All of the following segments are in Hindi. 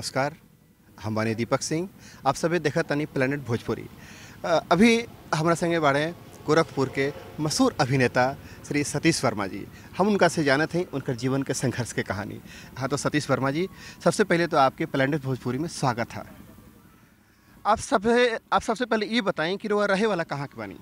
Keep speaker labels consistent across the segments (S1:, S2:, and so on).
S1: नमस्कार हम बने दीपक सिंह आप सभी देखा तनी प्लानट भोजपुरी अभी हमारे संगे बाड़े गोरखपुर के मशहूर अभिनेता श्री सतीश वर्मा जी हम उनका से जानते थे उनका जीवन के संघर्ष के कहानी हाँ तो सतीश वर्मा जी सबसे पहले तो
S2: आपके प्लानट भोजपुरी में स्वागत है
S1: आप सबसे आप सबसे पहले ये बताएं कि
S2: वह रहे वाला कहाँ के बानी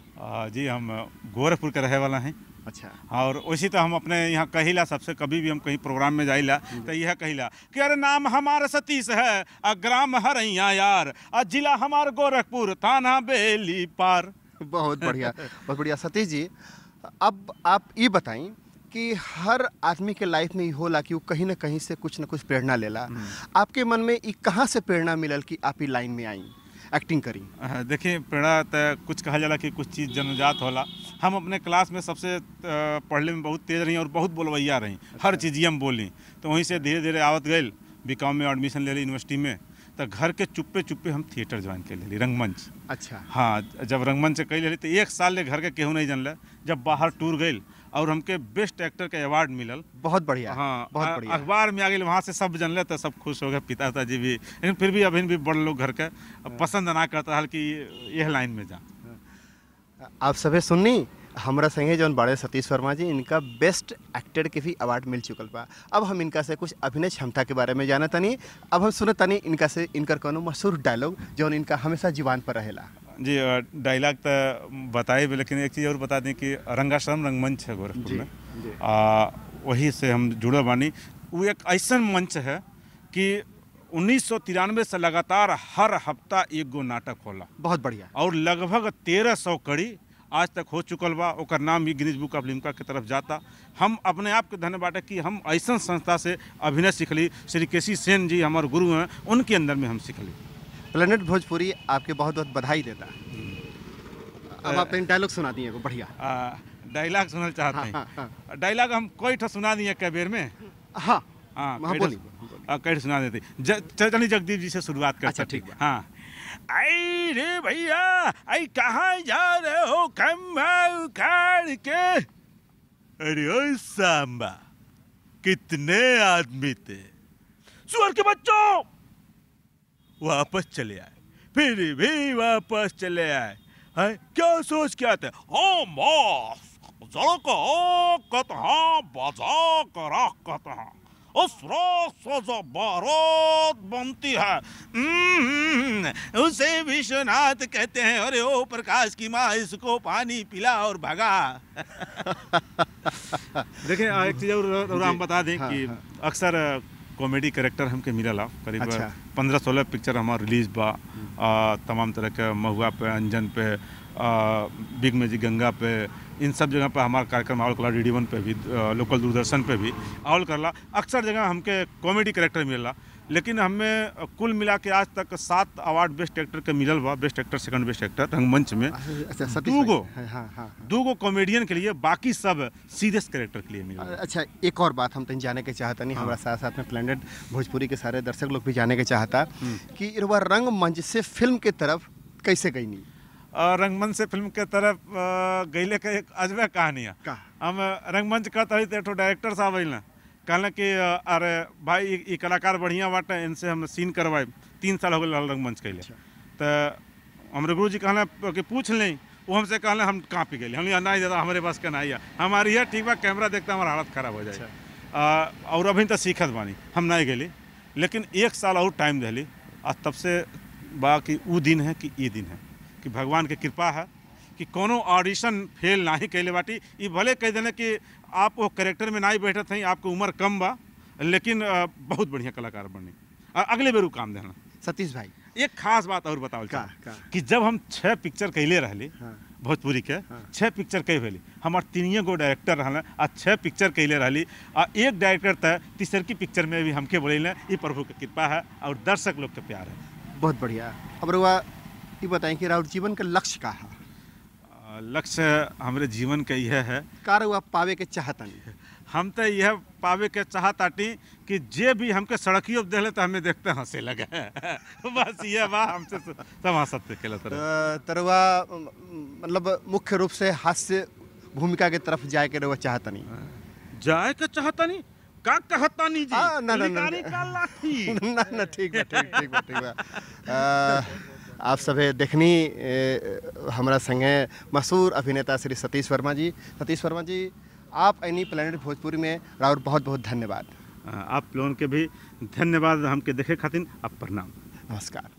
S2: जी हम गोरखपुर का रहे वाला हैं अच्छा और वैसे तो हम अपने यहाँ कहिला सबसे कभी भी हम कहीं प्रोग्राम में जाइला तो यह कहिला कि अरे नाम हमार सतीश है आ ग्राम हरैया यार आ जिला हमार गोरखपुर थाना बेली पार बहुत बढ़िया बहुत बढ़िया सतीश जी अब आप ये बताएं
S1: कि हर आदमी के लाइफ में ये होला कि वो कहीं ना कहीं से कुछ ना कुछ प्रेरणा लेला हम्म। आपके मन में ये कहाँ से प्रेरणा मिलल कि आप ही लाइन में आई
S2: एक्टिंग करी हाँ, देखिए प्रेरणा तो कुछ कहा जाला कि कुछ चीज़ जन्मजात होला हम अपने क्लास में सबसे पढ़ने में बहुत तेज़ रही और बहुत बोलवैया रही अच्छा। हर चीज़ हम बोली तो वहीं से धीरे धीरे आवत गए बी में एडमिशन ले ली यूनिवर्सिटी में तो घर के चुप्पे चुप्पे हम थिएटर ज्वाइन कर लेली रंगमंच अच्छा हाँ जब रंगमंच कैल रही तो एक साल ले घर के केहू नहीं जानल जब बाहर टूर गई और हमके बेस्ट एक्टर के अवार्ड मिलल बहुत बढ़िया हाँ बहुत बढ़िया अखबार में आ गए वहाँ से सब जनल तो सब खुश हो गए पिताजी जी भी लेकिन फिर भी अभी भी बड़े लोग घर के हाँ। पसंद ना करता हल कि यह लाइन में जा
S1: हाँ। आप सभी सुननी हमारा संगे जौन बड़े सतीश वर्मा जी इनका बेस्ट एक्टर के भी अवार्ड मिल चुकल बा अब हम इनका से कुछ अभिनय क्षमता के बारे में जाना तनी अब हम सुनत तनी इनका से इनका कौन मशहूर डायलॉग जौन इनका हमेशा जीवान पर रहेला
S2: जी डायलॉग तो बताए भी लेकिन एक चीज़ और बता दें कि रंगाश्रम रंगमंच है गोरखपुर में आ, वही से हम जुड़े बानी वो एक ऐसा मंच है कि उन्नीस से लगातार हर हफ्ता एक गो नाटक होला बहुत बढ़िया और लगभग तेरह सौ कड़ी आज तक हो चुकल बा और नाम भी गिनीज बुक ऑफ लिमका के तरफ जाता हम अपने आप के धन्यवाद है कि हम ऐसा संस्था से अभिनय सीखली श्री केसी सेन जी हमारे गुरु हैं उनके अंदर में हम सीखली प्लेनेट भोजपुरी आपके बहुत बहुत बधाई देता है हम्म। अब आप डायलॉग सुना दिए को बढ़िया डायलॉग सुनल चाहते हैं हाँ, हाँ, हाँ. डायलॉग हम कोई ठो सुना दिए कई बेर में हाँ हाँ, हाँ कई सुना देते चलिए जगदीप जी से शुरुआत कर अच्छा, ठीक हाँ आई रे भैया आई कहाँ जा रहे हो खम्भा उखाड़ के अरे ओ सांबा कितने आदमी थे सुअर के बच्चों वापस चले आए फिर भी वापस चले आए हैं क्या सोच क्या थे ओ मॉस जड़क कतहा बजा करा कतहा बारात बनती है उसे विश्वनाथ कहते हैं अरे ओ प्रकाश की माँ इसको पानी पिला और भगा देखें एक चीज और हम बता दें हाँ, कि हाँ। अक्सर कॉमेडी कैरेक्टर हमके मिलल करीब अच्छा। पंद्रह सोलह पिक्चर हमारे रिलीज बा हम्म। आ, तमाम तरह के महुआ पे अंजन पे आ, बिग मैजिक गंगा पे इन सब जगह पे हमारा कार्यक्रम आवल करला डी वन पे भी आ, लोकल दूरदर्शन पे भी आवल करला अक्सर जगह हमके कॉमेडी कैरेक्टर मिलला लेकिन हमें कुल मिला के आज तक सात अवार्ड बेस्ट एक्टर के मिलल बा best actor second best actor रंगमंच में अच्छा, अच्छा दूगो हाँ, हाँ, कॉमेडियन हाँ, हाँ। के लिए बाकी सब सीरियस कैरेक्टर के लिए
S1: मिला अच्छा एक और बात हम तीन जाने के चाहता नहीं हमारा हाँ। साथ साथ में प्लेनेट भोजपुरी के सारे दर्शक लोग भी जाने के चाहता हम्म।
S2: कि रंगमंच से फिल्म के तरफ कैसे गई नहीं रंगमंच से फिल्म के तरफ गई के एक अजबे कहानी है हम रंगमंच करते डायरेक्टर साहब अल कहना कि अरे भाई ये कलाकार बढ़िया बाट इनसे हम सीन करवाए तीन साल हो गए लाल रंगमंच के लिए अच्छा। तो हमारे गुरु जी कहा कि पूछ लें वो हमसे कहले हम काँपी गए हम नहीं दादा हमारे पास कहना है हमारी है ठीक बा कैमरा देखते हमारा हालत खराब हो जाए अच्छा। और अभी तो सीखत बानी हम नहीं गए लेकिन एक साल और टाइम दिली और तब से बा कि वो दिन है कि ये दिन है कि भगवान के कृपा है कि कोनो ऑडिशन फेल ना ही कैले बाटी भले कह देने कि आप वो करेक्टर में ना ही थे हैं आपकी उम्र कम बा लेकिन बहुत बढ़िया कलाकार बने अगले बेरू काम देना सतीश भाई एक खास बात और बताओ का, का? कि जब हम छः पिक्चर कैले रहे हाँ। भोजपुरी के हाँ। छः पिक्चर कई भेली हमार तीनिए गो डायरेक्टर रहें आ छः पिक्चर कैले रही आ एक डायरेक्टर तय तीसर की पिक्चर में भी हमके बोले ये प्रभु के कृपा है और दर्शक लोग के प्यार है बहुत बढ़िया अब रुआ ये बताएं कि राउर जीवन का लक्ष्य का है लक्ष्य हमारे जीवन का यह है कार हुआ पावे के चाहतनी हम तो यह पावे के चाहताटी कि जे भी हमके सड़कियों पर देख तो हमें देखते हंसे लगे बस ये बात हमसे तमाशा के तरुआ
S1: मतलब मुख्य रूप से हास्य भूमिका के तरफ जाए के रहा चाहतनी
S2: जाए के चाहतनी का कहता नहीं जी आ, ना ना ना ना ना ठीक है ठीक ठीक ठीक
S1: आप सभी देखनी हमारा संगे मशहूर अभिनेता श्री सतीश वर्मा जी सतीश वर्मा जी आप एनी प्लानट
S2: भोजपुरी में राहुल बहुत बहुत धन्यवाद आप लोगों के भी धन्यवाद हमके देखे खातिर आप प्रणाम नमस्कार